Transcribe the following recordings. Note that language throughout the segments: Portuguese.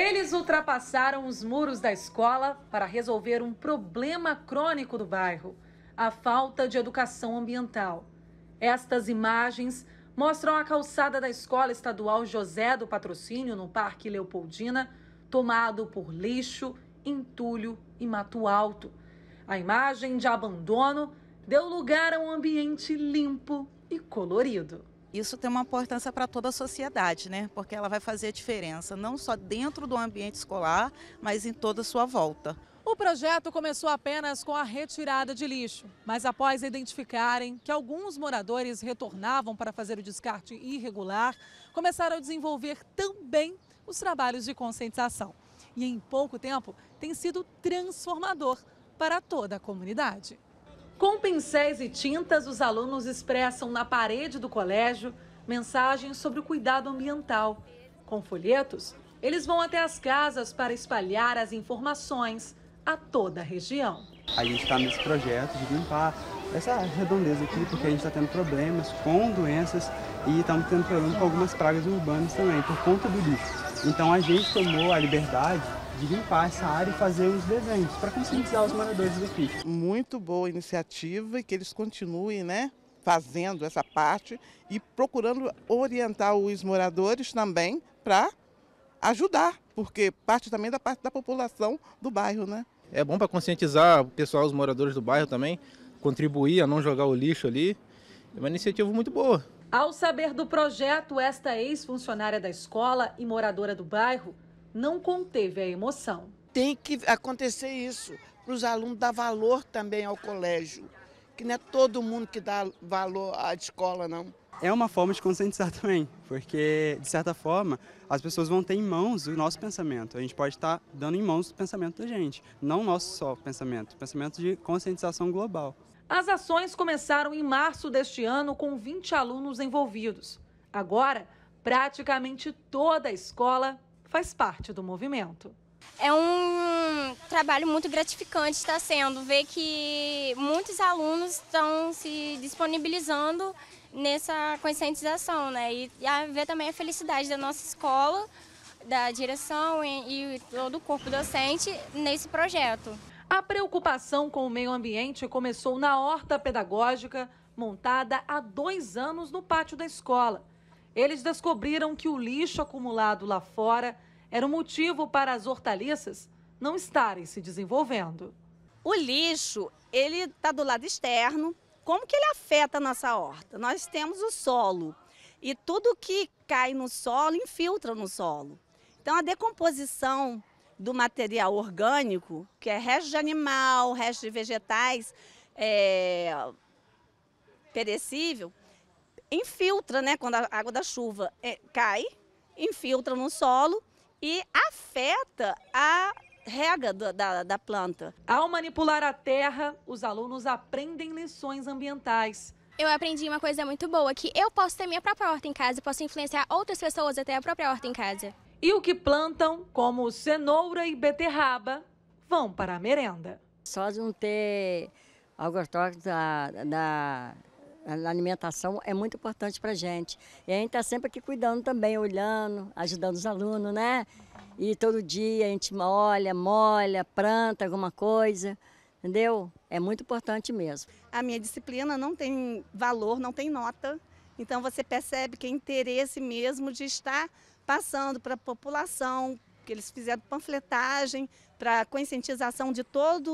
Eles ultrapassaram os muros da escola para resolver um problema crônico do bairro: a falta de educação ambiental. Estas imagens mostram a calçada da Escola Estadual José do Patrocínio, no Parque Leopoldina, tomado por lixo, entulho e mato alto. A imagem de abandono deu lugar a um ambiente limpo e colorido isso tem uma importância para toda a sociedade, né? Porque ela vai fazer a diferença não só dentro do ambiente escolar, mas em toda a sua volta. O projeto começou apenas com a retirada de lixo, mas após identificarem que alguns moradores retornavam para fazer o descarte irregular, começaram a desenvolver também os trabalhos de conscientização. E em pouco tempo tem sido transformador para toda a comunidade. Com pincéis e tintas, os alunos expressam na parede do colégio mensagens sobre o cuidado ambiental. Com folhetos, eles vão até as casas para espalhar as informações a toda a região. A gente está nesse projeto de limpar essa redondeza aqui, porque a gente está tendo problemas com doenças e estamos tendo problemas com algumas pragas urbanas também, por conta do lixo. Então a gente tomou a liberdade de limpar essa área e fazer os desenhos para conscientizar os moradores daqui. Muito boa iniciativa e que eles continuem, né? Fazendo essa parte e procurando orientar os moradores também para ajudar, porque parte também da parte da população do bairro, né? É bom para conscientizar o pessoal, os moradores do bairro também, contribuir a não jogar o lixo ali. É uma iniciativa muito boa. Ao saber do projeto, esta ex-funcionária da escola e moradora do bairro não conteve a emoção. Tem que acontecer isso para os alunos dar valor também ao colégio, que não é todo mundo que dá valor à escola, não. É uma forma de conscientizar também, porque, de certa forma, as pessoas vão ter em mãos o nosso pensamento. A gente pode estar tá dando em mãos o pensamento da gente, não o nosso só pensamento, pensamento de conscientização global. As ações começaram em março deste ano com 20 alunos envolvidos. Agora, praticamente toda a escola faz parte do movimento. É um trabalho muito gratificante está sendo ver que muitos alunos estão se disponibilizando nessa conscientização, né? E, e ver também a felicidade da nossa escola, da direção e, e todo o corpo docente nesse projeto. A preocupação com o meio ambiente começou na horta pedagógica montada há dois anos no pátio da escola. Eles descobriram que o lixo acumulado lá fora era o um motivo para as hortaliças não estarem se desenvolvendo. O lixo, ele está do lado externo. Como que ele afeta a nossa horta? Nós temos o solo e tudo que cai no solo infiltra no solo. Então a decomposição do material orgânico, que é resto de animal, resto de vegetais é, perecível, infiltra, né, quando a água da chuva é, cai, infiltra no solo e afeta a rega da, da planta. Ao manipular a terra, os alunos aprendem lições ambientais. Eu aprendi uma coisa muito boa, que eu posso ter minha própria horta em casa, posso influenciar outras pessoas até a própria horta em casa. E o que plantam, como cenoura e beterraba, vão para a merenda. Só de não ter algo da, da a alimentação é muito importante para a gente. E a gente está sempre aqui cuidando também, olhando, ajudando os alunos, né? E todo dia a gente molha molha, planta alguma coisa, entendeu? É muito importante mesmo. A minha disciplina não tem valor, não tem nota. Então você percebe que é interesse mesmo de estar passando para a população, que eles fizeram panfletagem para conscientização de toda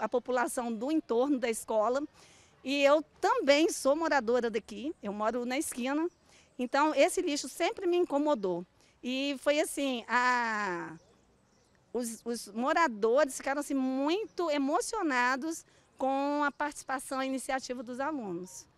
a população do entorno da escola. E eu também sou moradora daqui, eu moro na esquina, então esse lixo sempre me incomodou. E foi assim, a... os, os moradores ficaram assim, muito emocionados com a participação e iniciativa dos alunos.